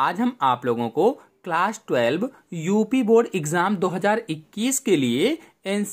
आज हम आप लोगों को क्लास 12 यूपी बोर्ड एग्जाम 2021 के लिए एन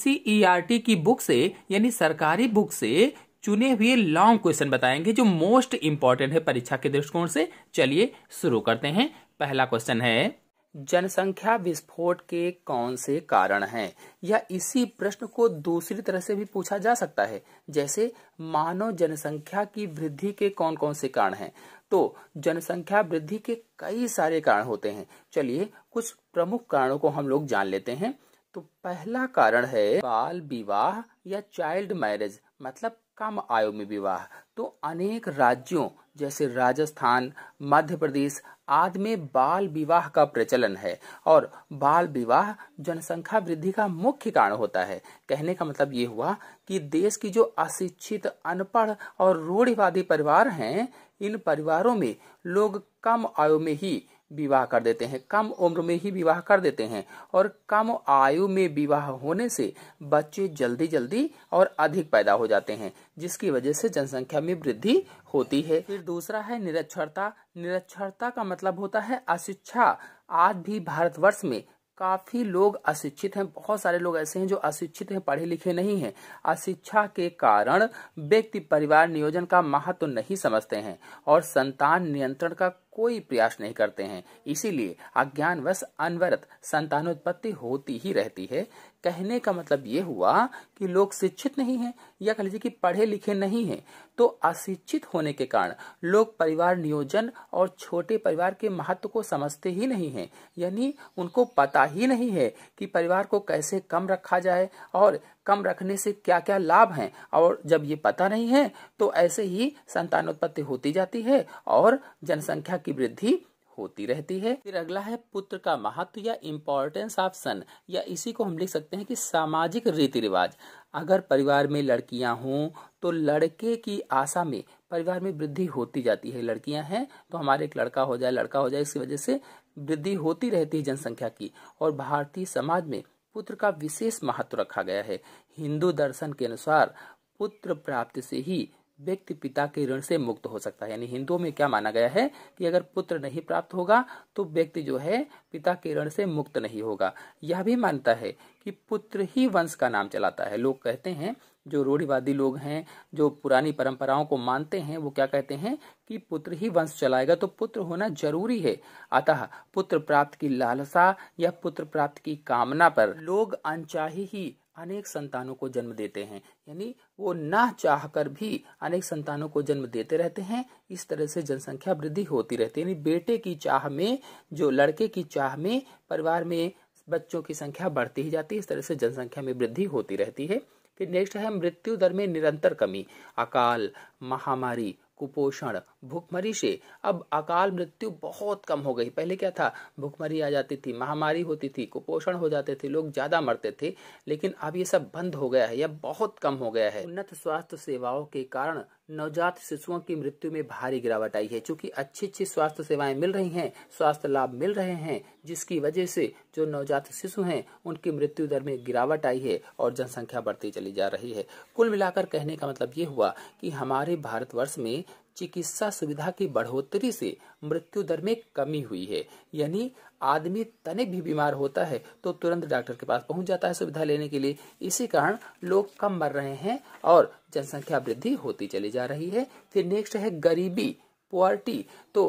की बुक से यानी सरकारी बुक से चुने हुए लॉन्ग क्वेश्चन बताएंगे जो मोस्ट इंपॉर्टेंट है परीक्षा के दृष्टिकोण से चलिए शुरू करते हैं पहला क्वेश्चन है जनसंख्या विस्फोट के कौन से कारण हैं या इसी प्रश्न को दूसरी तरह से भी पूछा जा सकता है जैसे मानव जनसंख्या की वृद्धि के कौन कौन से कारण हैं तो जनसंख्या वृद्धि के कई सारे कारण होते हैं चलिए कुछ प्रमुख कारणों को हम लोग जान लेते हैं तो पहला कारण है बाल विवाह या चाइल्ड मैरिज मतलब कम आयु में विवाह तो अनेक राज्यों जैसे राजस्थान मध्य प्रदेश आदि में बाल विवाह का प्रचलन है और बाल विवाह जनसंख्या वृद्धि का मुख्य कारण होता है कहने का मतलब ये हुआ कि देश की जो अशिक्षित अनपढ़ और रूढ़िवादी परिवार हैं इन परिवारों में लोग कम आयु में ही विवाह कर देते हैं कम उम्र में ही विवाह कर देते हैं और कम आयु में विवाह होने से बच्चे जल्दी जल्दी और अधिक पैदा हो जाते हैं जिसकी वजह से जनसंख्या में वृद्धि होती है फिर दूसरा है निरक्षरता निरक्षरता का मतलब होता है अशिक्षा आज भी भारतवर्ष में काफ़ी लोग अशिक्षित हैं बहुत सारे लोग ऐसे हैं जो अशिक्षित हैं पढ़े लिखे नहीं हैं अशिक्षा के कारण व्यक्ति परिवार नियोजन का महत्व तो नहीं समझते हैं और संतान नियंत्रण का कोई प्रयास नहीं करते हैं इसीलिए अज्ञानवश अनवरत संतानोत्पत्ति होती ही रहती है कहने का मतलब ये हुआ कि लोग शिक्षित नहीं हैं या कह लीजिए कि पढ़े लिखे नहीं हैं तो अशिक्षित होने के कारण लोग परिवार नियोजन और छोटे परिवार के महत्व को समझते ही नहीं हैं यानी उनको पता ही नहीं है कि परिवार को कैसे कम रखा जाए और कम रखने से क्या क्या लाभ हैं और जब ये पता नहीं है तो ऐसे ही संतानोत्पत्ति होती जाती है और जनसंख्या की वृद्धि होती रहती है फिर अगला है पुत्र का महत्व या इम्पोर्टेंस ऑफ सन या इसी को हम लिख सकते हैं कि सामाजिक रीति रिवाज अगर परिवार में लड़कियां हों तो लड़के की आशा में परिवार में वृद्धि होती जाती है लड़कियां हैं तो हमारे एक लड़का हो जाए लड़का हो जाए इसकी वजह से वृद्धि होती रहती है जनसंख्या की और भारतीय समाज में पुत्र का विशेष महत्व रखा गया है हिंदू दर्शन के अनुसार पुत्र प्राप्ति से ही व्यक्ति पिता के ऋण से मुक्त हो सकता है यानी हिंदुओं में क्या माना गया है कि अगर पुत्र नहीं प्राप्त होगा तो व्यक्ति जो है पिता के ऋण से मुक्त नहीं होगा यह भी मानता है कि पुत्र ही वंश का नाम चलाता है लोग कहते हैं जो रूढ़िवादी लोग हैं जो पुरानी परंपराओं को मानते हैं वो क्या कहते हैं कि पुत्र ही वंश चलाएगा तो पुत्र होना जरूरी है अतः पुत्र प्राप्त की लालसा या पुत्र प्राप्त की कामना पर लोग अनचाही ही अनेक संतानों को जन्म देते हैं यानी वो ना चाहकर भी अनेक संतानों को जन्म देते रहते हैं इस तरह से जनसंख्या वृद्धि होती रहती है यानी बेटे की चाह में जो लड़के की चाह में परिवार में बच्चों की संख्या बढ़ती ही जाती है इस तरह से जनसंख्या में वृद्धि होती रहती है फिर नेक्स्ट है मृत्यु दर में निरंतर कमी अकाल महामारी कुपोषण भुखमरी से अब अकाल मृत्यु बहुत कम हो गई पहले क्या था भुखमरी आ जाती थी महामारी होती थी कुपोषण हो जाते थे लोग ज़्यादा मरते थे लेकिन अब ये सब बंद हो गया है या बहुत कम हो गया है उन्नत स्वास्थ्य सेवाओं के कारण नवजात शिशुओं की मृत्यु में भारी गिरावट आई है क्योंकि अच्छी अच्छी स्वास्थ्य सेवाएं मिल रही हैं स्वास्थ्य लाभ मिल रहे हैं जिसकी वजह से जो नवजात शिशु हैं उनकी मृत्यु दर में गिरावट आई है और जनसंख्या बढ़ती चली जा रही है कुल मिलाकर कहने का मतलब ये हुआ कि हमारे भारतवर्ष में चिकित्सा सुविधा की बढ़ोतरी से मृत्यु दर में कमी हुई है यानी आदमी तनिक भी बीमार होता है तो तुरंत डॉक्टर के पास पहुंच जाता है सुविधा लेने के लिए इसी कारण लोग कम मर रहे हैं और जनसंख्या वृद्धि होती चली जा रही है फिर नेक्स्ट है गरीबी पुअर्टी तो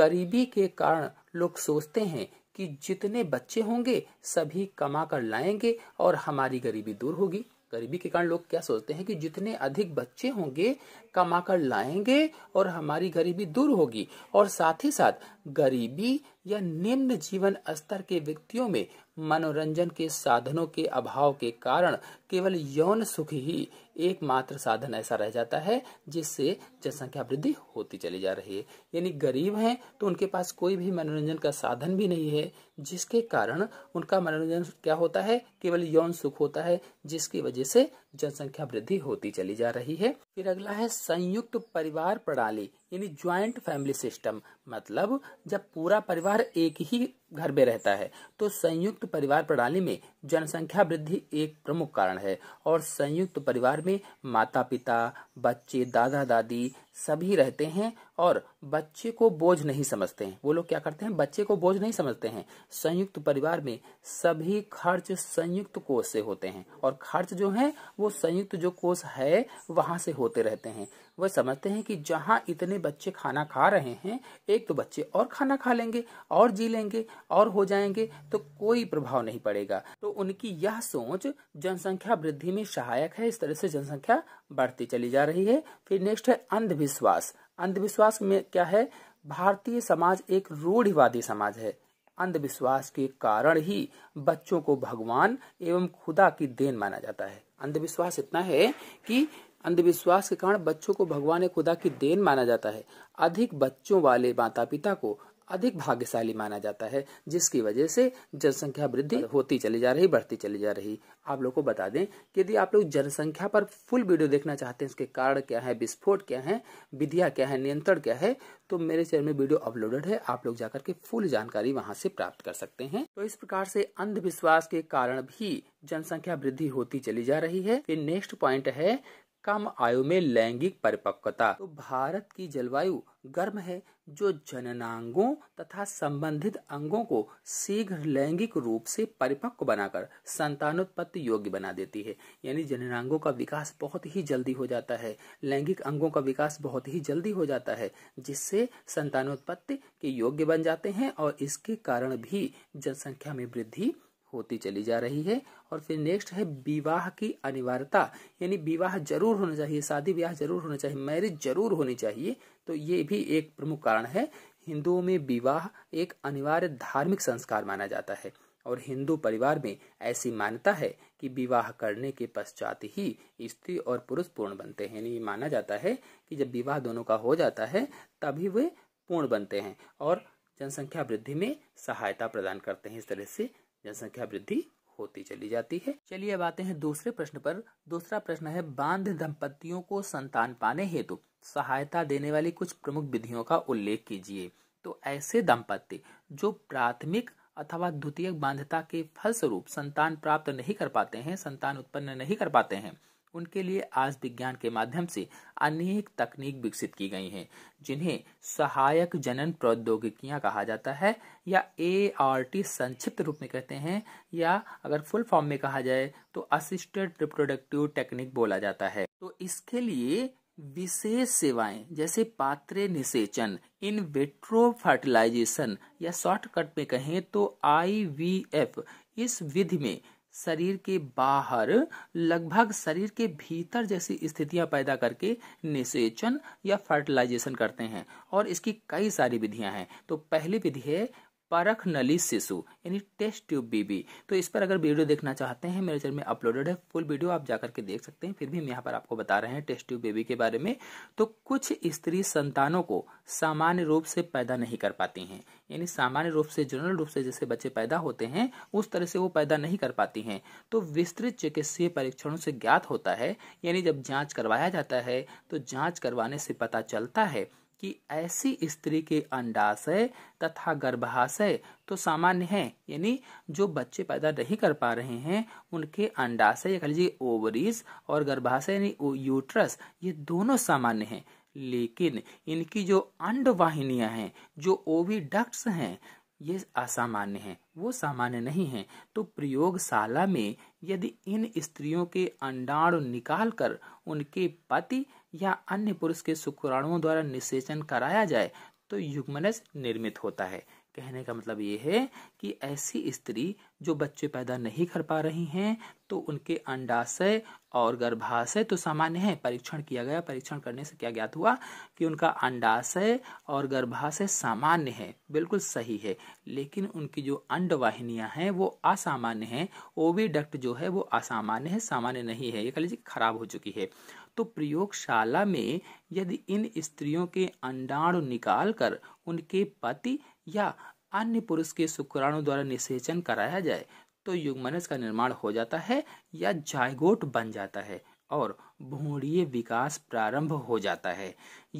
गरीबी के कारण लोग सोचते हैं कि जितने बच्चे होंगे सभी कमा कर लाएंगे और हमारी गरीबी दूर होगी गरीबी के कारण लोग क्या सोचते हैं कि जितने अधिक बच्चे होंगे कमाकर लाएंगे और हमारी गरीबी दूर होगी और साथ ही साथ गरीबी या निम्न जीवन स्तर के व्यक्तियों में मनोरंजन के साधनों के अभाव के कारण केवल यौन सुख ही एकमात्र साधन ऐसा रह जाता है जिससे जनसंख्या वृद्धि होती चली जा रही है यानी गरीब हैं तो उनके पास कोई भी मनोरंजन का साधन भी नहीं है जिसके कारण उनका मनोरंजन क्या होता है केवल यौन सुख होता है जिसकी वजह से जनसंख्या वृद्धि होती चली जा रही है फिर अगला है संयुक्त परिवार प्रणाली यानी ज्वाइंट फैमिली सिस्टम मतलब जब पूरा परिवार एक ही घर में रहता है तो संयुक्त परिवार प्रणाली में जनसंख्या वृद्धि एक प्रमुख कारण है है और संयुक्त परिवार में माता पिता बच्चे दादा दादी सभी रहते हैं और बच्चे को बोझ नहीं समझते हैं वो लोग क्या करते हैं बच्चे को बोझ नहीं समझते हैं संयुक्त परिवार में सभी खर्च संयुक्त कोष से होते हैं और खर्च जो है वो संयुक्त जो कोष है वहां से होते रहते हैं वह समझते हैं कि जहां इतने बच्चे खाना खा रहे हैं एक तो बच्चे और खाना खा लेंगे और जी लेंगे और हो जाएंगे तो कोई प्रभाव नहीं पड़ेगा तो उनकी यह सोच जनसंख्या वृद्धि में सहायक है इस तरह से जनसंख्या बढ़ती चली जा रही है फिर नेक्स्ट है अंधविश्वास अंधविश्वास में क्या है भारतीय समाज एक रूढ़िवादी समाज है अंधविश्वास के कारण ही बच्चों को भगवान एवं खुदा की देन माना जाता है अंधविश्वास इतना है कि अंधविश्वास के कारण बच्चों को भगवान खुदा की देन माना जाता है अधिक बच्चों वाले माता पिता को अधिक भाग्यशाली माना जाता है जिसकी वजह से जनसंख्या वृद्धि होती चली जा रही बढ़ती चली जा रही आप लोग को बता दें कि यदि आप लोग जनसंख्या पर फुल वीडियो देखना चाहते हैं इसके कारण क्या है विस्फोट क्या है विधिया क्या है नियंत्रण क्या है तो मेरे चैनल में वीडियो अपलोडेड है आप लोग जाकर के फुल जानकारी वहां से प्राप्त कर सकते हैं तो इस प्रकार से अंधविश्वास के कारण भी जनसंख्या वृद्धि होती चली जा रही है फिर नेक्स्ट पॉइंट है कम आयु में लैंगिक परिपक्वता तो भारत की जलवायु गर्म है जो जननांगों तथा संबंधित अंगों को शीघ्र लैंगिक रूप से परिपक्व बनाकर संतानोत्पत्ति योग्य बना देती है यानी जननांगों का विकास बहुत ही जल्दी हो जाता है लैंगिक अंगों का विकास बहुत ही जल्दी हो जाता है जिससे संतानोत्पत्ति के योग्य बन जाते हैं और इसके कारण भी जनसंख्या में वृद्धि होती चली जा रही है और फिर नेक्स्ट है विवाह की अनिवार्यता यानी विवाह जरूर होना चाहिए शादी विवाह जरूर होना चाहिए मैरिज जरूर होनी चाहिए तो ये भी एक प्रमुख कारण है हिंदुओं में विवाह एक अनिवार्य धार्मिक संस्कार माना जाता है और हिंदू परिवार में ऐसी मान्यता है कि विवाह करने के पश्चात ही स्त्री और पुरुष पूर्ण बनते हैं यानी माना जाता है कि जब विवाह दोनों का हो जाता है तभी वे पूर्ण बनते हैं और जनसंख्या वृद्धि में सहायता प्रदान करते हैं इस तरह से जनसंख्या वृद्धि होती चली जाती है चलिए अब आते हैं दूसरे प्रश्न पर दूसरा प्रश्न है बांध दंपतियों को संतान पाने हेतु तो सहायता देने वाली कुछ प्रमुख विधियों का उल्लेख कीजिए तो ऐसे दंपत्ति जो प्राथमिक अथवा द्वितीय बांधता के फलस्वरूप संतान प्राप्त नहीं कर पाते हैं संतान उत्पन्न नहीं कर पाते हैं उनके लिए आज विज्ञान के माध्यम से अनेक तकनीक विकसित की गई हैं जिन्हें सहायक जनन प्रौद्योगिकियां कहा जाता है या ए आर टी संक्षिप्त रूप में कहते हैं या अगर फुल फॉर्म में कहा जाए तो असिस्टेड रिप्रोडक्टिव टेक्निक बोला जाता है तो इसके लिए विशेष सेवाएं जैसे पात्रे निषेचन इन विट्रो फर्टिलाइजेशन या शॉर्टकट में कहें तो आई वी एफ इस विधि में शरीर के बाहर लगभग शरीर के भीतर जैसी स्थितियां पैदा करके निषेचन या फर्टिलाइजेशन करते हैं और इसकी कई सारी विधियां हैं तो पहली विधि है परख नली शिशु यानी टेस्ट ट्यूब बीबी तो इस पर अगर वीडियो देखना चाहते हैं मेरे चैनल में अपलोडेड है फुल वीडियो आप जाकर के देख सकते हैं फिर भी हम यहाँ पर आपको बता रहे हैं टेस्ट ट्यूब बेबी के बारे में तो कुछ स्त्री संतानों को सामान्य रूप से पैदा नहीं कर पाती हैं यानी सामान्य रूप से जनरल रूप से जैसे बच्चे पैदा होते हैं उस तरह से वो पैदा नहीं कर पाती हैं तो विस्तृत चिकित्सीय परीक्षणों से ज्ञात होता है यानी जब जांच करवाया जाता है तो जांच करवाने से पता चलता है कि ऐसी स्त्री के अंडाशय तथा गर्भाशय तो सामान्य है यानी जो बच्चे पैदा नहीं कर पा रहे हैं उनके अंडाशय कह लीजिए ओवरीज और गर्भाशय यानी यूट्रस ये दोनों सामान्य हैं लेकिन इनकी जो अंडवाहिनियां हैं जो ओवी डक्ट्स हैं ये असामान्य हैं वो सामान्य नहीं हैं तो प्रयोगशाला में यदि इन स्त्रियों के अंडाणु निकालकर उनके पति या अन्य पुरुष के शुक्राणुओं द्वारा निषेचन कराया जाए तो युग्मनज निर्मित होता है कहने का मतलब ये है कि ऐसी स्त्री जो बच्चे पैदा नहीं कर पा रही हैं तो उनके अंडाशय और गर्भाशय तो सामान्य है परीक्षण किया गया परीक्षण करने से क्या ज्ञात हुआ कि उनका अंडाशय और गर्भाशय सामान्य है बिल्कुल सही है लेकिन उनकी जो अंडवाहिनियां हैं वो असामान्य हैं ओवी डक्ट जो है वो असामान्य है सामान्य नहीं है ये कह लीजिए खराब हो चुकी है तो प्रयोगशाला में यदि इन स्त्रियों के अंडाणु निकालकर उनके पति या अन्य पुरुष के शुक्राणु द्वारा निषेचन कराया जाए तो युगमनस का निर्माण हो जाता है या जायगोट बन जाता है और भूणीय विकास प्रारंभ हो जाता है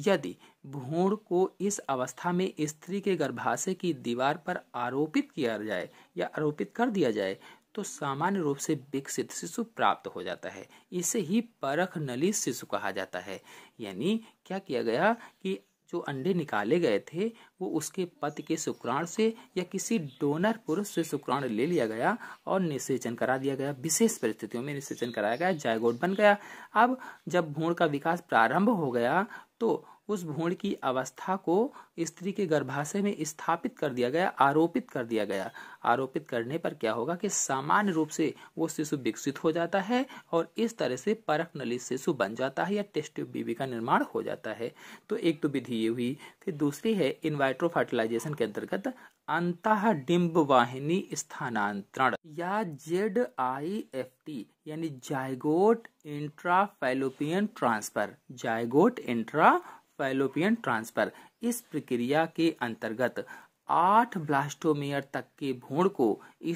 यदि भूण को इस अवस्था में स्त्री के गर्भाशय की दीवार पर आरोपित किया जाए या आरोपित कर दिया जाए तो सामान्य रूप से विकसित शिशु प्राप्त हो जाता है इसे ही परख नली शिशु कहा जाता है यानी क्या किया गया कि जो अंडे निकाले गए थे वो उसके पति के शुक्राण से या किसी डोनर पुरुष से शुक्राण ले लिया गया और निषेचन करा दिया गया विशेष परिस्थितियों में निषेचन कराया गया जायगोट बन गया अब जब भूण का विकास प्रारंभ हो गया तो उस भ्रूण की अवस्था को स्त्री के गर्भाशय में स्थापित कर दिया गया आरोपित कर दिया गया आरोपित करने पर क्या होगा कि सामान्य रूप से वो शिशु विकसित हो जाता है और इस तरह से परख नली शिशु बन जाता है या टेस्ट बीबी का निर्माण हो जाता है तो एक तो विधि ये हुई फिर दूसरी है इन्वाइट्रो फर्टिलाइजेशन के अंतर्गत अंत डिम्ब वाहिनी स्थानांतरण या जेड आई एफ टी यानी zygote intra Fallopian transfer zygote intra Fallopian transfer इस प्रक्रिया के अंतर्गत आठ ब्लास्टोमेयर तक के भूण को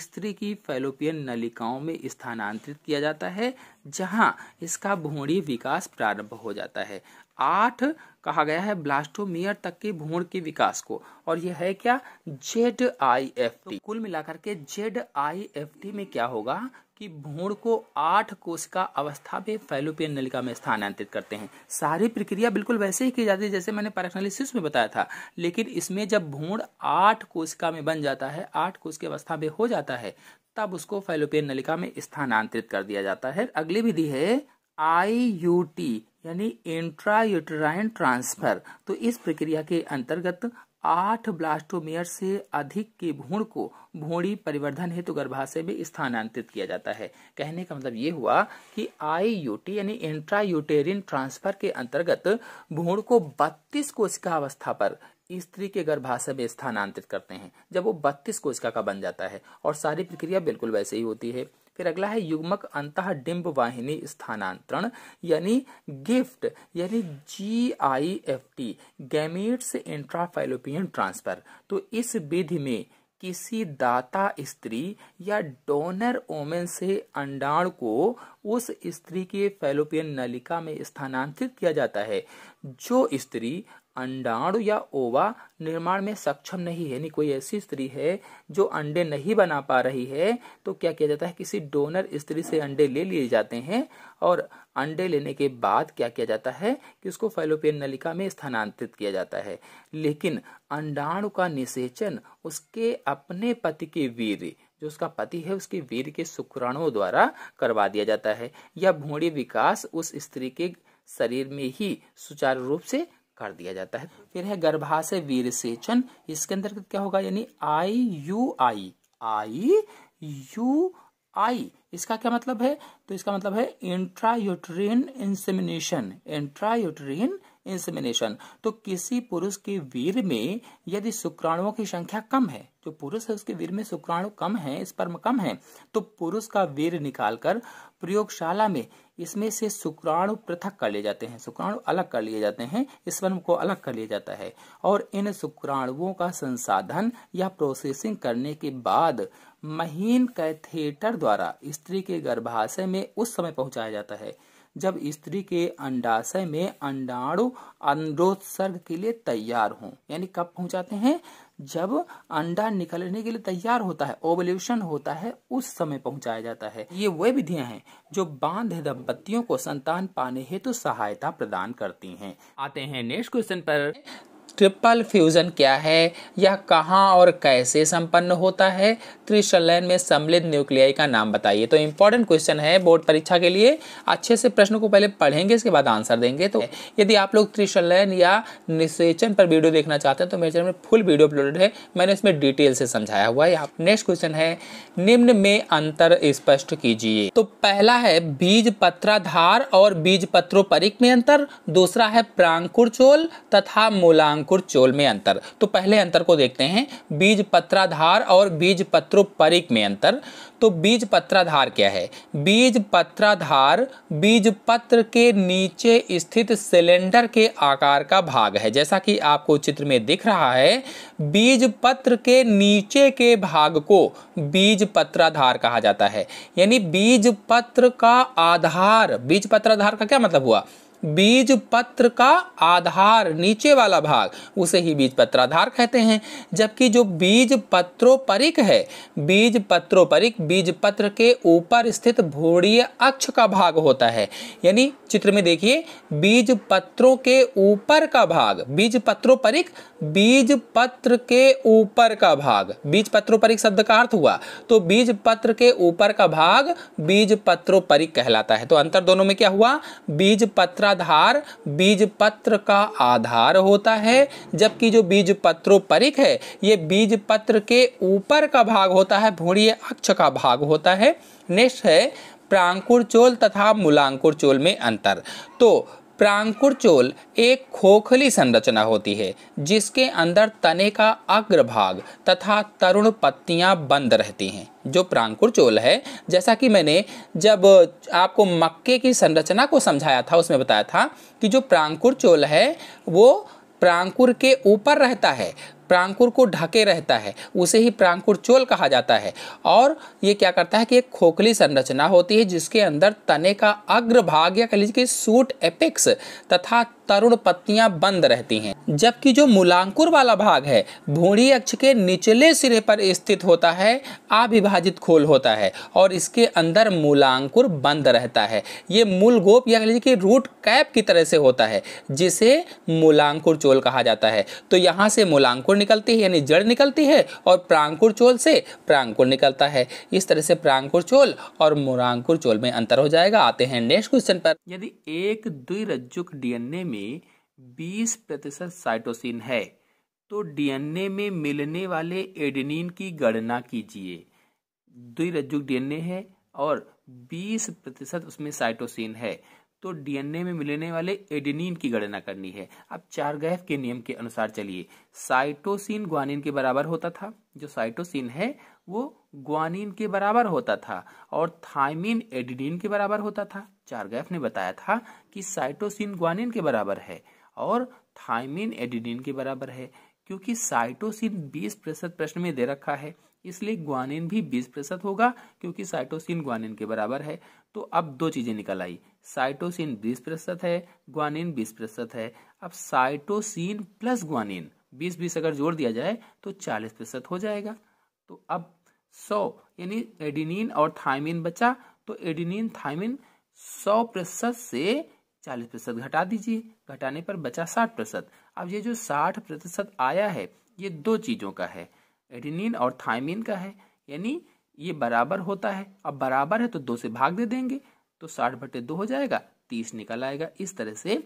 स्त्री की फैलोपियन नलिकाओं में स्थानांतरित किया जाता है जहां इसका भूणी विकास प्रारंभ हो जाता है आठ कहा गया है ब्लास्टोमेयर तक के भूण के विकास को और यह है क्या जेड आई एफ टी कुल मिलाकर के जेड आई एफ टी में क्या होगा कि भ्रूण को आठ कोशिका अवस्था में फैलोपियन नलिका में स्थानांतरित करते हैं सारी प्रक्रिया बिल्कुल वैसे ही की जाती है जैसे मैंने पैराक्नालिसिस में बताया था लेकिन इसमें जब भ्रूण आठ कोशिका में बन जाता है आठ कोश की अवस्था में हो जाता है तब उसको फैलोपियन नलिका में स्थानांतरित कर दिया जाता है अगली विधि है आई यू टी यानी इंट्रायूटराइन ट्रांसफर तो इस प्रक्रिया के अंतर्गत आठ ब्लास्टोमेयर से अधिक के भूण को भूणी परिवर्धन हेतु तो गर्भाशय में स्थानांतरित किया जाता है कहने का मतलब ये हुआ कि आईयूटी यानी इंट्रायूटेरिन ट्रांसफर के अंतर्गत भूण को 32 कोशिका अवस्था पर स्त्री के गर्भाशय में स्थानांतरित करते हैं जब वो 32 कोशिका का बन जाता है और सारी प्रक्रिया बिल्कुल वैसे ही होती है फिर अगला है युग्मक अंत डिम्ब वाहिनी स्थानांतरण यानी गिफ्ट यानी G I F T gametes intrafallopian transfer तो इस विधि में किसी दाता स्त्री या डोनर ओमेन से अंडाण को उस स्त्री के फैलोपियन नलिका में स्थानांतरित किया जाता है जो स्त्री अंडाणु या ओवा निर्माण में सक्षम नहीं है यानी कोई ऐसी स्त्री है जो अंडे नहीं बना पा रही है तो क्या किया जाता है किसी डोनर स्त्री से अंडे ले लिए जाते हैं और अंडे लेने के बाद क्या किया जाता है कि उसको फैलोपियन नलिका में स्थानांतरित किया जाता है लेकिन अंडाणु का निषेचन उसके अपने पति के वीर जो उसका पति है उसके वीर के शुक्राणुओं द्वारा करवा दिया जाता है या भूणी विकास उस स्त्री के शरीर में ही सुचारू रूप से कर दिया जाता है फिर है गर्भाशय वीरसेचन इसके अंतर्गत क्या होगा यानी आई यू आई आई यू आई इसका क्या मतलब है तो इसका मतलब है इंट्रायूट्रीन इंसेमिनेशन इंट्रायूट्रीन इंसेमिनेशन तो किसी पुरुष के वीर में यदि शुक्राणुओं की संख्या कम है जो पुरुष है उसके वीर में शुक्राणु कम है स्पर्म कम है तो पुरुष का वीर निकालकर प्रयोगशाला में इसमें से शुक्राणु पृथक कर लिए जाते हैं शुक्राणु अलग कर लिए जाते हैं स्पर्म को अलग कर लिया जाता है और इन शुक्राणुओं का संसाधन या प्रोसेसिंग करने के बाद महीन कैथेटर द्वारा स्त्री के गर्भाशय में उस समय पहुंचाया जाता है जब स्त्री के अंडाशय में अंडाणु अंडोत्सर्ग के लिए तैयार हो यानी कब पहुंचाते हैं जब अंडा निकलने के लिए तैयार होता है ओवल्यूशन होता है उस समय पहुंचाया जाता है ये वे विधियां हैं जो बांध दंपतियों को संतान पाने हेतु तो सहायता प्रदान करती हैं आते हैं नेक्स्ट क्वेश्चन पर ट्रिपल फ्यूज़न क्या है यह कहाँ और कैसे संपन्न होता है त्रिशलैन में सम्मिलित न्यूक्लियाई का नाम बताइए तो इंपॉर्टेंट क्वेश्चन है बोर्ड परीक्षा के लिए अच्छे से प्रश्न को पहले पढ़ेंगे इसके बाद आंसर देंगे तो यदि आप लोग क्रिस्टलाइन या निषेचन पर वीडियो देखना चाहते हैं तो मेरे चैनल में फुल वीडियो अपलोडेड है मैंने इसमें डिटेल से समझाया हुआ है नेक्स्ट क्वेश्चन है निम्न में अंतर स्पष्ट कीजिए तो पहला है बीज पत्राधार और बीज पत्रोपरिक में अंतर दूसरा है प्रांकुरचोल तथा मूलांक अंकुर चोल में अंतर तो पहले अंतर को देखते हैं बीज पत्राधार और बीज परिक में अंतर तो बीज पत्राधार क्या है बीज पत्राधार बीज पत्र के नीचे स्थित सिलेंडर के आकार का भाग है जैसा कि आपको चित्र में दिख रहा है बीज पत्र के नीचे के भाग को बीज पत्राधार कहा जाता है यानी बीज पत्र का आधार बीज पत्राधार का क्या मतलब हुआ बीज पत्र का आधार नीचे वाला भाग उसे ही बीज पत्र आधार कहते हैं जबकि जो बीज पत्रोपरिक है बीज पत्रोपरिक बीज पत्र के ऊपर स्थित भूड़ीय अक्ष का भाग होता है यानी चित्र में देखिए बीज पत्रों के ऊपर का भाग बीज पत्रोपरिक बीज पत्र के ऊपर का भाग बीज पत्रोपरिक शब्द का अर्थ हुआ तो बीज पत्र के ऊपर का भाग बीज पत्रोपरिक कहलाता है तो अंतर दोनों में क्या हुआ बीज पत्र सूत्राधार बीज पत्र का आधार होता है जबकि जो बीज परिक है ये बीज पत्र के ऊपर का भाग होता है भूणीय अक्ष का भाग होता है नेक्स्ट है प्रांकुर चोल तथा मूलांकुर चोल में अंतर तो प्रांकुर चोल एक खोखली संरचना होती है जिसके अंदर तने का अग्रभाग तथा तरुण पत्तियां बंद रहती हैं जो प्रांकुर चोल है जैसा कि मैंने जब आपको मक्के की संरचना को समझाया था उसमें बताया था कि जो चोल है वो प्रांकुर के ऊपर रहता है प्रांकुर को ढके रहता है उसे ही प्रांकुर चोल कहा जाता है और ये क्या करता है कि एक खोखली संरचना होती है जिसके अंदर तने का अग्रभाग या कह लीजिए कि सूट एपिक्स तथा तरुण पत्तियां बंद रहती हैं जबकि जो मूलांकुर वाला भाग है भूणी अक्ष के निचले सिरे पर स्थित होता है अविभाजित खोल होता है और इसके अंदर मूलांकुर बंद रहता है ये मूल गोप या कह लीजिए कि रूट कैप की तरह से होता है जिसे मूलांकुर चोल कहा जाता है तो यहाँ से मूलांकुर प्रांकुर निकलती है यानी जड़ निकलती है और प्रांकुर चोल से प्रांकुर निकलता है इस तरह से प्रांकुर चोल और मोरांकुर चोल में अंतर हो जाएगा आते हैं नेक्स्ट क्वेश्चन पर यदि एक द्विरज्जुक डीएनए में बीस प्रतिशत साइटोसिन है तो डीएनए में मिलने वाले एडेनिन की गणना कीजिए द्विरज्जुक डीएनए है और 20 प्रतिशत उसमें साइटोसिन है तो डीएनए में मिलने वाले एडिनिन की गणना करनी है अब गैफ के नियम के अनुसार चलिए साइटोसिन ग्वानिन के बराबर होता था जो साइटोसिन है वो ग्वानिन के बराबर होता था और थाइमिन एडिनिन के बराबर होता था चारगैफ ने बताया था कि साइटोसिन ग्वानिन के बराबर है और थाइमिन एडिनिन के बराबर है क्योंकि साइटोसिन 20 प्रतिशत प्रश्न में दे रखा है इसलिए ग्वानिन भी 20 प्रतिशत होगा क्योंकि साइटोसिन ग्वानिन के बराबर है तो अब दो चीज़ें निकल आई साइटोसिन बीस प्रतिशत है ग्वानिन बीस प्रतिशत है अब साइटोसिन प्लस ग्वानिन बीस बीस अगर जोड़ दिया जाए तो चालीस प्रतिशत हो जाएगा तो अब सौ यानी एडिनिन और थायमिन बचा तो एडिनिन थायमिन सौ प्रतिशत से चालीस प्रतिशत घटा दीजिए घटाने पर बचा साठ प्रतिशत अब ये जो साठ प्रतिशत आया है ये दो चीज़ों का है एडिनिन और थायमिन का है यानी ये बराबर होता है अब बराबर है तो दो से भाग दे देंगे तो साठ बटे दो हो जाएगा तीस निकल आएगा इस तरह से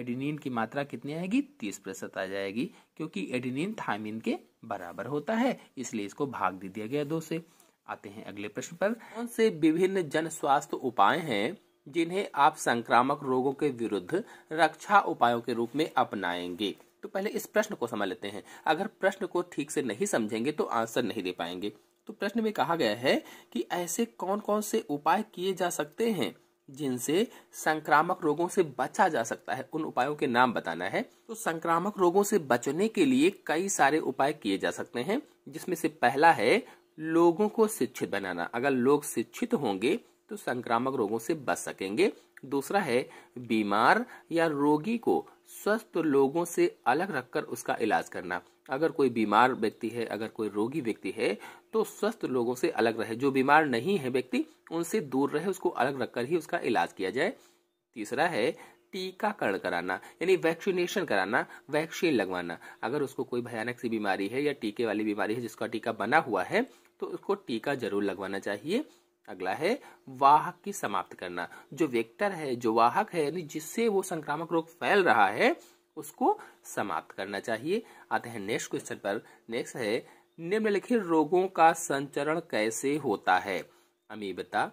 एडिनिन की मात्रा कितनी आएगी तीस प्रतिशत आ जाएगी क्योंकि एडिनिन थायमिन के बराबर होता है इसलिए इसको भाग दे दिया गया दो से आते हैं अगले प्रश्न पर कौन से विभिन्न जन स्वास्थ्य उपाय हैं जिन्हें आप संक्रामक रोगों के विरुद्ध रक्षा उपायों के रूप में अपनाएंगे तो पहले इस प्रश्न को समझ लेते हैं अगर प्रश्न को ठीक से नहीं समझेंगे तो आंसर नहीं दे पाएंगे तो प्रश्न में कहा गया है कि ऐसे कौन कौन से उपाय किए जा सकते हैं जिनसे संक्रामक रोगों से बचा जा सकता है उन उपायों के नाम बताना है तो संक्रामक रोगों से बचने के लिए कई सारे उपाय किए जा सकते हैं जिसमें से पहला है लोगों को शिक्षित बनाना अगर लोग शिक्षित होंगे तो संक्रामक रोगों से बच सकेंगे दूसरा है बीमार या रोगी को स्वस्थ लोगों से अलग रखकर उसका इलाज करना अगर कोई बीमार व्यक्ति है अगर कोई रोगी व्यक्ति है तो स्वस्थ लोगों से अलग रहे जो बीमार नहीं है व्यक्ति उनसे दूर रहे उसको अलग रखकर ही उसका इलाज किया जाए तीसरा है टीकाकरण कराना यानी वैक्सीनेशन कराना वैक्सीन लगवाना अगर उसको कोई भयानक सी बीमारी है या टीके वाली बीमारी है जिसका टीका बना हुआ है तो उसको टीका जरूर लगवाना चाहिए अगला है वाहक की समाप्त करना जो वेक्टर है जो वाहक है यानी जिससे वो संक्रामक रोग फैल रहा है उसको समाप्त करना चाहिए आते हैं नेक्स्ट क्वेश्चन पर नेक्स्ट है निम्नलिखित रोगों का संचरण कैसे होता है अमीबता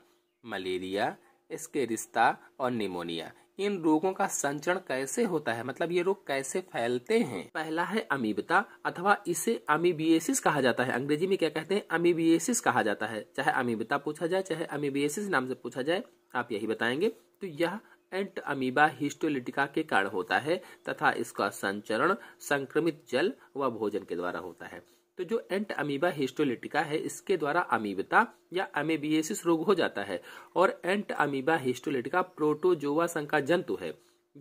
मलेरिया इसके रिश्ता और निमोनिया इन रोगों का संचरण कैसे होता है मतलब ये रोग कैसे फैलते हैं पहला है अमीबता अथवा इसे अमीबियसिस कहा जाता है अंग्रेजी में क्या कहते हैं अमीबियसिस कहा जाता है चाहे अमीबता पूछा जाए चाहे अमीबियसिस नाम से पूछा जाए आप यही बताएंगे तो यह एंट अमीबा हिस्टोलिटिका के कारण होता है तथा इसका संचरण संक्रमित जल व भोजन के द्वारा होता है तो जो एंट अमीबा हिस्टोलिटिका है इसके द्वारा अमीबता या अमेबियसिस रोग हो जाता है और एंट अमीबा हिस्टोलिटिका प्रोटोजोवा संका जंतु है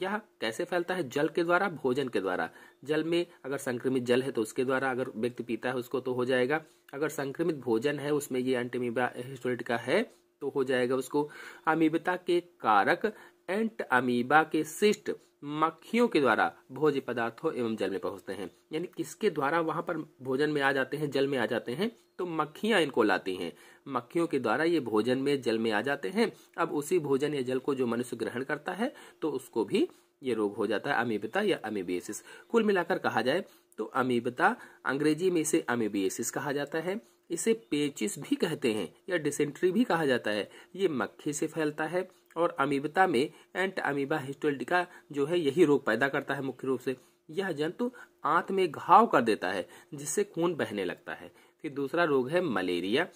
यह कैसे फैलता है जल के द्वारा भोजन के द्वारा जल में अगर संक्रमित जल है तो उसके द्वारा अगर व्यक्ति पीता है उसको तो हो जाएगा अगर संक्रमित भोजन है उसमें ये एंटीमीबा हिस्टोलिटिका है तो हो जाएगा उसको अमीबता के कारक एंट अमीबा के सिस्ट मक्खियों के द्वारा भोज्य पदार्थों एवं जल में पहुंचते हैं यानी किसके द्वारा वहां पर भोजन में आ जाते हैं जल में आ जाते हैं तो मक्खियां इनको लाती हैं मक्खियों के द्वारा ये भोजन में जल में आ जाते हैं अब उसी भोजन या जल को जो मनुष्य ग्रहण करता है तो उसको भी ये रोग हो जाता है अमीबता या अमीबियसिस कुल मिलाकर कहा जाए तो अमीबता अंग्रेजी में इसे अमीबियसिस कहा जाता है इसे पेचिस भी कहते हैं या डिसेंट्री भी कहा जाता है ये मक्खी से फैलता है और अमीबता में एंट अमीबा हिस्टोल्डिका जो है यही रोग पैदा करता है मुख्य रूप से यह जंतु आंत में घाव कर देता है जिससे खून बहने लगता है फिर दूसरा रोग है मलेरिया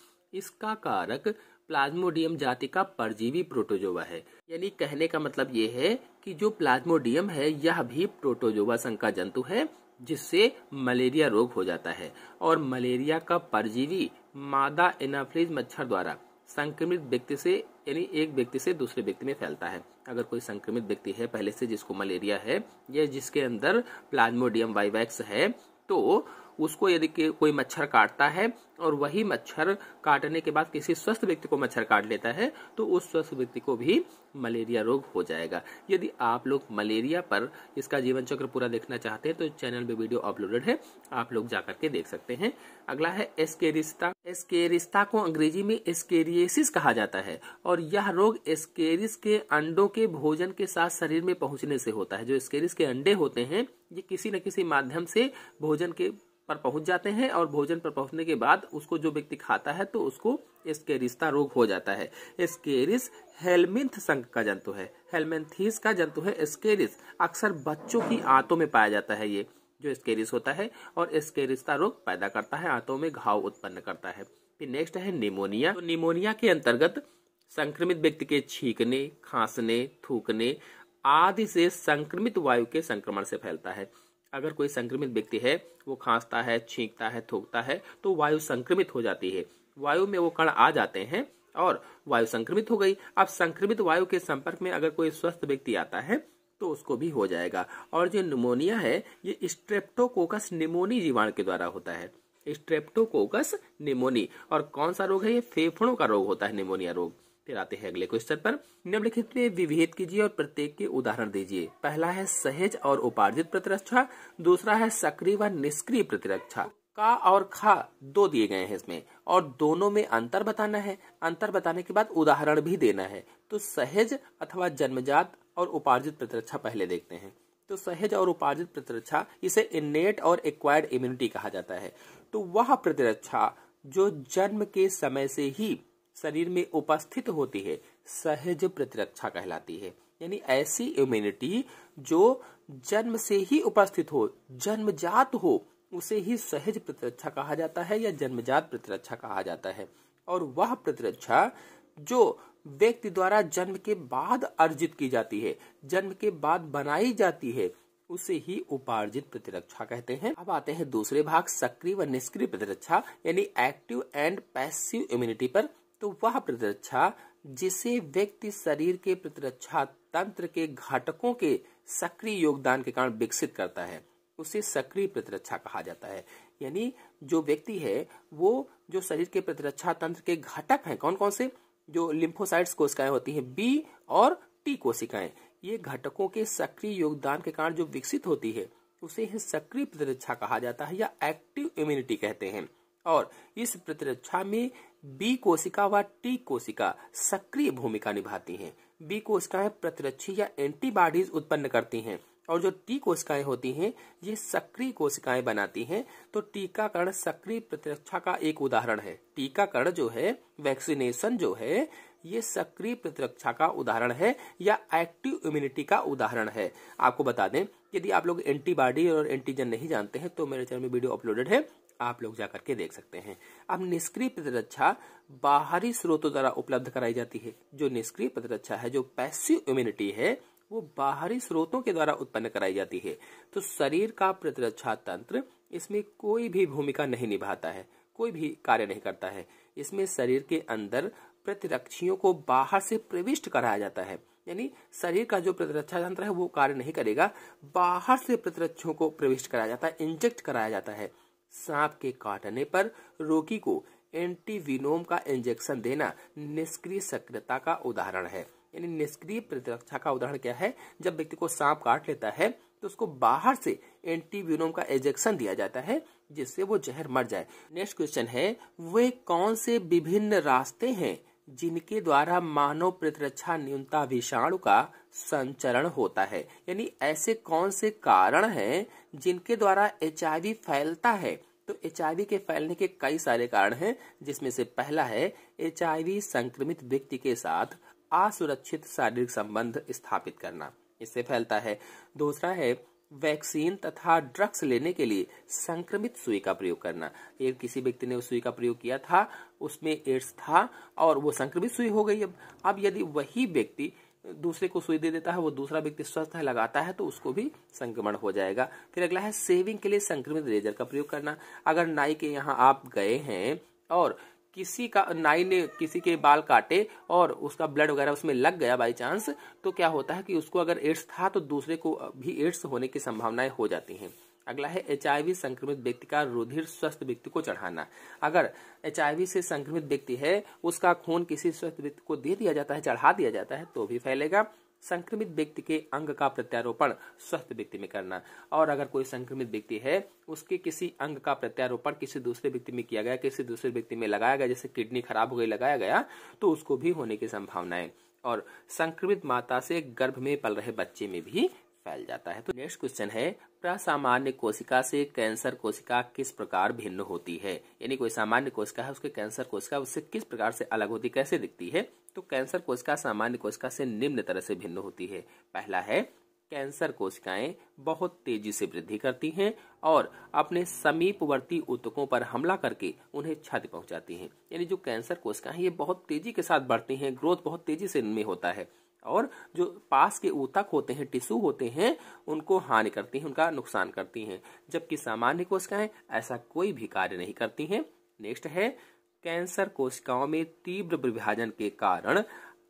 इसका कारक प्लाज्मोडियम जाति का परजीवी प्रोटोजोवा है यानी कहने का मतलब ये है कि जो प्लाज्मोडियम है यह भी प्रोटोजोवा संघ का जंतु है जिससे मलेरिया रोग हो जाता है और मलेरिया का परजीवी मादा एनाफ्लिज मच्छर द्वारा संक्रमित व्यक्ति से यानी एक व्यक्ति से दूसरे व्यक्ति में फैलता है अगर कोई संक्रमित व्यक्ति है पहले से जिसको मलेरिया है या जिसके अंदर प्लाज्मोडियम वाइवैक्स है तो उसको यदि कोई मच्छर काटता है और वही मच्छर काटने के बाद किसी स्वस्थ व्यक्ति को मच्छर काट लेता है तो उस स्वस्थ व्यक्ति को भी मलेरिया रोग हो जाएगा यदि आप लोग मलेरिया पर इसका जीवन चक्र पूरा देखना चाहते हैं तो चैनल में वीडियो अपलोडेड है आप लोग जाकर के देख सकते हैं अगला है एस्केरिस्ता एस्केरिस्ता को अंग्रेजी में एस्केरिएसिस कहा जाता है और यह रोग एस्केरिस के अंडों के भोजन के साथ शरीर में पहुंचने से होता है जो एस्केरिस के अंडे होते हैं ये किसी न किसी माध्यम से भोजन के पर पहुंच जाते हैं और भोजन पर पहुंचने के बाद उसको जो व्यक्ति खाता है तो उसको स्केरिस्ता रोग हो जाता है स्केरिस हेलमिंथ संघ का जंतु है हेलमेंथीस का जंतु है स्केरिस अक्सर बच्चों की आंतों में पाया जाता है ये जो स्केरिस होता है और स्केरिस्ता रोग पैदा करता है आंतों में घाव उत्पन्न करता है फिर नेक्स्ट है निमोनिया तो निमोनिया के अंतर्गत संक्रमित व्यक्ति के छींकने खांसने थूकने आदि से संक्रमित वायु के संक्रमण से फैलता है अगर कोई संक्रमित व्यक्ति है वो खांसता है छींकता है थूकता है तो वायु संक्रमित हो जाती है वायु में वो कण आ जाते हैं और वायु संक्रमित हो गई अब संक्रमित वायु के संपर्क में अगर कोई स्वस्थ व्यक्ति आता है तो उसको भी हो जाएगा और जो निमोनिया है ये स्ट्रेप्टोकोकस निमोनी जीवाणु के द्वारा होता है स्ट्रेप्टोकोकस निमोनी और कौन सा रोग है ये फेफड़ों का रोग होता है निमोनिया रोग फिर आते हैं अगले क्वेश्चन पर निम्नलिखित में विभेद कीजिए और प्रत्येक के उदाहरण दीजिए पहला है सहज और उपार्जित प्रतिरक्षा दूसरा है सक्रिय व निष्क्रिय प्रतिरक्षा का और खा दो दिए गए हैं इसमें और दोनों में अंतर बताना है अंतर बताने के बाद उदाहरण भी देना है तो सहज अथवा जन्मजात और उपार्जित प्रतिरक्षा पहले देखते हैं तो सहज और उपार्जित प्रतिरक्षा इसे इन्नेट और एक्वायर्ड इम्यूनिटी कहा जाता है तो वह प्रतिरक्षा जो जन्म के समय से ही शरीर में उपस्थित होती है सहज प्रतिरक्षा कहलाती है यानी ऐसी इम्यूनिटी जो जन्म से ही उपस्थित हो जन्मजात हो उसे ही सहज प्रतिरक्षा कहा जाता है या जन्मजात प्रतिरक्षा कहा जाता है और वह प्रतिरक्षा जो व्यक्ति द्वारा जन्म के बाद अर्जित की जाती है जन्म के बाद बनाई जाती है उसे ही उपार्जित प्रतिरक्षा कहते हैं अब आते हैं दूसरे भाग सक्रिय व निष्क्रिय प्रतिरक्षा यानी एक्टिव एंड पैसिव इम्यूनिटी पर तो वह प्रतिरक्षा जिसे व्यक्ति शरीर के प्रतिरक्षा तंत्र के घटकों के सक्रिय योगदान के कारण विकसित करता है उसे सक्रिय प्रतिरक्षा कहा जाता है यानी जो व्यक्ति है वो जो शरीर के प्रतिरक्षा तंत्र के घटक हैं कौन कौन से जो लिम्फोसाइट्स कोशिकाएं होती हैं बी और टी कोशिकाएं ये घटकों के सक्रिय योगदान के कारण जो विकसित होती है उसे सक्रिय प्रतिरक्षा कहा जाता है या एक्टिव इम्यूनिटी कहते हैं और इस प्रतिरक्षा में बी कोशिका व टी कोशिका सक्रिय भूमिका निभाती हैं बी कोशिकाएं प्रतिरक्षी या एंटीबॉडीज उत्पन्न करती हैं और जो टी कोशिकाएं होती हैं ये सक्रिय कोशिकाएं बनाती हैं तो टीकाकरण सक्रिय प्रतिरक्षा का एक उदाहरण है टीकाकरण जो है वैक्सीनेशन जो है ये सक्रिय प्रतिरक्षा का उदाहरण है या एक्टिव इम्यूनिटी का उदाहरण है आपको बता दें यदि आप लोग एंटीबॉडी और एंटीजन नहीं जानते हैं तो मेरे चैनल में वीडियो अपलोडेड है आप लोग जाकर के देख सकते हैं अब निष्क्रिय प्रतिरक्षा बाहरी स्रोतों द्वारा उपलब्ध कराई जाती है जो निष्क्रिय प्रतिरक्षा है जो पैसिव इम्यूनिटी है वो बाहरी स्रोतों के द्वारा उत्पन्न कराई जाती है तो शरीर का प्रतिरक्षा तंत्र इसमें कोई भी भूमिका नहीं निभाता है कोई भी कार्य नहीं करता है इसमें शरीर के अंदर प्रतिरक्षियों को बाहर से प्रविष्ट कराया जाता है यानी शरीर का जो प्रतिरक्षा तंत्र है वो कार्य नहीं करेगा बाहर से प्रतिरक्षियों को प्रविष्ट कराया जाता है इंजेक्ट कराया जाता है सांप के काटने पर रोगी को एंटीविनोम का इंजेक्शन देना निष्क्रिय सक्रियता का उदाहरण है यानी निष्क्रिय प्रतिरक्षा का उदाहरण क्या है जब व्यक्ति को सांप काट लेता है तो उसको बाहर से एंटीविनोम का इंजेक्शन दिया जाता है जिससे वो जहर मर जाए नेक्स्ट क्वेश्चन है वे कौन से विभिन्न रास्ते हैं जिनके द्वारा मानव प्रतिरक्षा न्यूनता विषाणु का संचरण होता है यानी ऐसे कौन से कारण हैं जिनके द्वारा एच फैलता है तो एच के फैलने के कई सारे कारण हैं जिसमें से पहला है एच संक्रमित व्यक्ति के साथ असुरक्षित शारीरिक संबंध स्थापित करना इससे फैलता है दूसरा है वैक्सीन तथा ड्रग्स लेने के लिए संक्रमित सुई का प्रयोग करना एक किसी व्यक्ति ने उस सुई का प्रयोग किया था उसमें एड्स था और वो संक्रमित सुई हो गई अब अब यदि वही व्यक्ति दूसरे को सुई दे देता है वो दूसरा व्यक्ति स्वस्थ है लगाता है तो उसको भी संक्रमण हो जाएगा फिर अगला है सेविंग के लिए संक्रमित रेजर का प्रयोग करना अगर नाई के यहाँ आप गए हैं और किसी का नाई ने किसी के बाल काटे और उसका ब्लड वगैरह उसमें लग गया बाई चांस तो क्या होता है कि उसको अगर एड्स था तो दूसरे को भी एड्स होने की संभावनाएं हो जाती हैं अगला है एच संक्रमित व्यक्ति का रुधिर स्वस्थ व्यक्ति को चढ़ाना अगर एच से संक्रमित व्यक्ति है उसका खून किसी स्वस्थ व्यक्ति को दे दिया जाता है चढ़ा दिया जाता है तो भी फैलेगा संक्रमित व्यक्ति के अंग का प्रत्यारोपण स्वस्थ व्यक्ति में करना और अगर कोई संक्रमित व्यक्ति है उसके किसी अंग का प्रत्यारोपण किसी दूसरे व्यक्ति में किया गया किसी दूसरे व्यक्ति में लगाया गया जैसे किडनी खराब हो गई लगाया गया तो उसको भी होने की संभावनाएं और संक्रमित माता से गर्भ में पल रहे बच्चे में भी फैल जाता है तो नेक्स्ट क्वेश्चन है प्रसामान्य कोशिका से कैंसर कोशिका किस प्रकार भिन्न होती है यानी कोई सामान्य कोशिका है उसके कैंसर कोशिका उससे किस प्रकार से अलग होती कैसे दिखती है तो कैंसर कोशिका सामान्य कोशिका से निम्न तरह से भिन्न होती है पहला है कैंसर कोशिकाएं बहुत तेजी से वृद्धि करती हैं और अपने समीपवर्ती उत्तकों पर हमला करके उन्हें क्षति पहुंचाती हैं यानी जो कैंसर कोशिकाएं हैं ये बहुत तेजी के साथ बढ़ती हैं ग्रोथ बहुत तेजी से इनमें होता है और जो पास के ऊतक होते हैं टिश्यू होते हैं उनको हानि करती हैं उनका नुकसान करती हैं जबकि सामान्य कोशिकाएं ऐसा कोई भी कार्य नहीं करती हैं नेक्स्ट है कैंसर कोशिकाओं में तीव्र विभाजन के कारण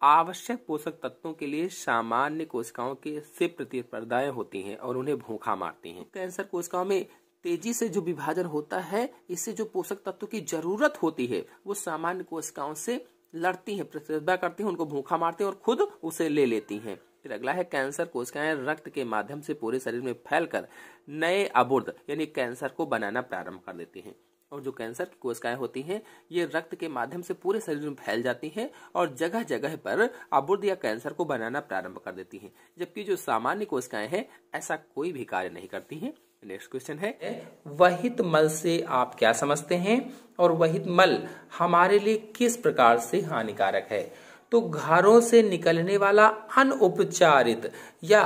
आवश्यक पोषक तत्वों के लिए सामान्य कोशिकाओं के से प्रतिस्पर्धाएं होती हैं और उन्हें भूखा मारती हैं कैंसर कोशिकाओं में तेजी से जो विभाजन होता है इससे जो पोषक तत्व की जरूरत होती है वो सामान्य कोशिकाओं से लड़ती हैं प्रतिस्पर्धा करती हैं उनको भूखा मारती हैं और खुद उसे ले लेती हैं फिर अगला है कैंसर कोशिकाएं रक्त के माध्यम से पूरे शरीर में फैलकर नए अबुर्द यानी कैंसर को बनाना प्रारंभ कर देती हैं और जो कैंसर की कोशिकाएं होती हैं ये रक्त के माध्यम से पूरे शरीर में फैल जाती हैं और जगह जगह पर अबुर्द या कैंसर को बनाना प्रारंभ कर देती हैं जबकि जो सामान्य कोशिकाएं हैं ऐसा कोई भी कार्य नहीं करती हैं नेक्स्ट क्वेश्चन है वहित मल से आप क्या समझते हैं और वहित मल हमारे लिए किस प्रकार से हानिकारक है तो घरों से निकलने वाला अनुपचारित या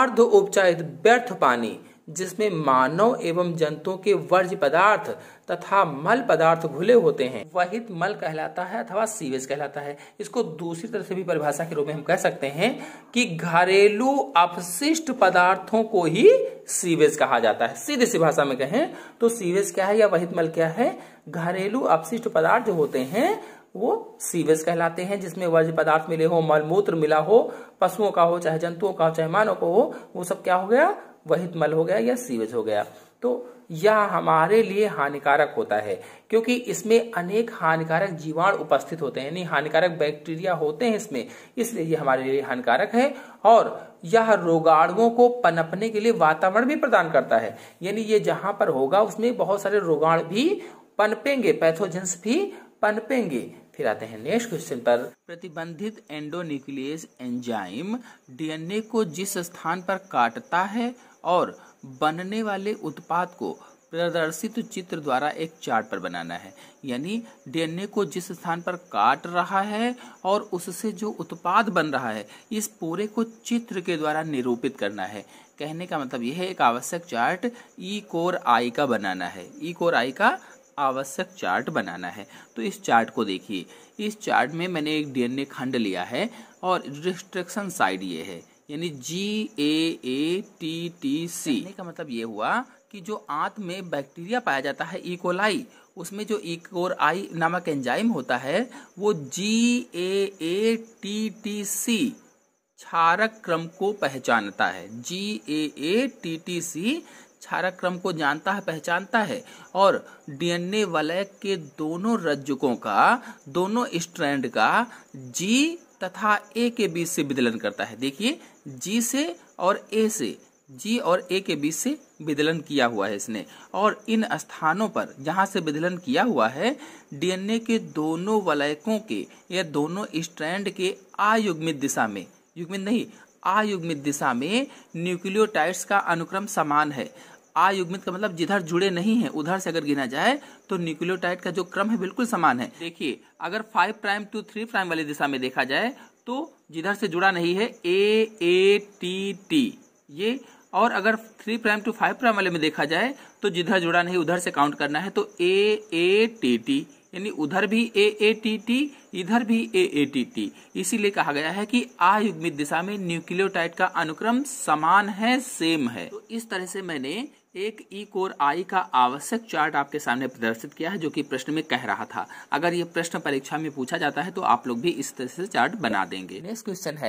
अर्ध उपचारित व्यर्थ पानी जिसमें मानव एवं जंतुओं के वर्ज पदार्थ तथा मल पदार्थ घुले होते हैं वहित मल कहलाता है अथवा सीवेज कहलाता है इसको दूसरी तरह से भी परिभाषा के रूप में हम कह सकते हैं कि घरेलू अपशिष्ट पदार्थों को ही सीवेज कहा जाता है सीधे सी भाषा में कहें तो सीवेज क्या है या वहित मल क्या है घरेलू अपशिष्ट पदार्थ जो होते हैं वो सीवेज कहलाते हैं जिसमें वर्ज पदार्थ मिले हो मलमूत्र मिला हो पशुओं का हो चाहे जंतुओं का हो चाहे मानव का हो वो सब क्या हो गया वहित मल हो गया या सीवेज हो गया तो यह हमारे लिए हानिकारक होता है क्योंकि इसमें अनेक हानिकारक जीवाणु उपस्थित होते हैं यानी हानिकारक बैक्टीरिया होते हैं इसमें इसलिए यह हमारे लिए हानिकारक है और यह रोगाणुओं को पनपने के लिए वातावरण भी प्रदान करता है यानी ये जहां पर होगा उसमें बहुत सारे रोगाणु भी पनपेंगे पैथोजेंस भी पनपेंगे फिर आते हैं नेक्स्ट क्वेश्चन पर प्रतिबंधित एंडोन्यूक्लियस एंजाइम डीएनए को जिस स्थान पर काटता है और बनने वाले उत्पाद को प्रदर्शित चित्र द्वारा एक चार्ट पर बनाना है यानी डीएनए को जिस स्थान पर काट रहा है और उससे जो उत्पाद बन रहा है इस पूरे को चित्र के द्वारा निरूपित करना है कहने का मतलब यह है एक आवश्यक चार्ट ई e कोर आई का बनाना है ई e कोर आई का आवश्यक चार्ट बनाना है तो इस चार्ट को देखिए इस चार्ट में मैंने एक डीएनए खंड लिया है और रिस्ट्रिक्शन साइड ये है यानी जी ए ए टी टी सी का मतलब ये हुआ कि जो आंत में बैक्टीरिया पाया जाता है इकोलाई e. उसमें जो इकोर e. आई नामक एंजाइम होता है वो जी ए ए टी टी सी क्षारक क्रम को पहचानता है जी ए ए टी टी सी क्षारक क्रम को जानता है पहचानता है और डीएनए वलय के दोनों रज्जुकों का दोनों स्ट्रैंड का जी तथा ए के बीच से विदलन करता है देखिए जी से और ए से जी और ए के बीच से विदलन किया हुआ है इसने और इन स्थानों पर जहां से विदलन किया हुआ है डीएनए के दोनों वलयकों के या दोनों स्ट्रैंड के आयुग्मित दिशा में युग्मित नहीं आयुग्मित दिशा में न्यूक्लियोटाइड्स का अनुक्रम समान है आयुग्मित का मतलब जिधर जुड़े नहीं है उधर से अगर गिना जाए तो न्यूक्लियोटाइड का जो क्रम है बिल्कुल समान है देखिए अगर five prime to three prime वाली दिशा में देखा जाए तो जिधर से जुड़ा नहीं है ए ए टी टी ये और अगर three prime to five prime वाले में देखा जाए तो जिधर जुड़ा नहीं उधर से काउंट करना है तो ए ए टी टी यानी उधर भी ए ए टी टी इधर भी ए ए टी टी इसीलिए कहा गया है कि आयुग्मित दिशा में न्यूक्लियोटाइड का अनुक्रम समान है सेम है तो इस तरह से मैंने एक ई कोर आई का आवश्यक चार्ट आपके सामने प्रदर्शित किया है जो कि प्रश्न में कह रहा था अगर ये प्रश्न परीक्षा में पूछा जाता है तो आप लोग भी इस तरह से चार्ट बना देंगे नेक्स्ट क्वेश्चन है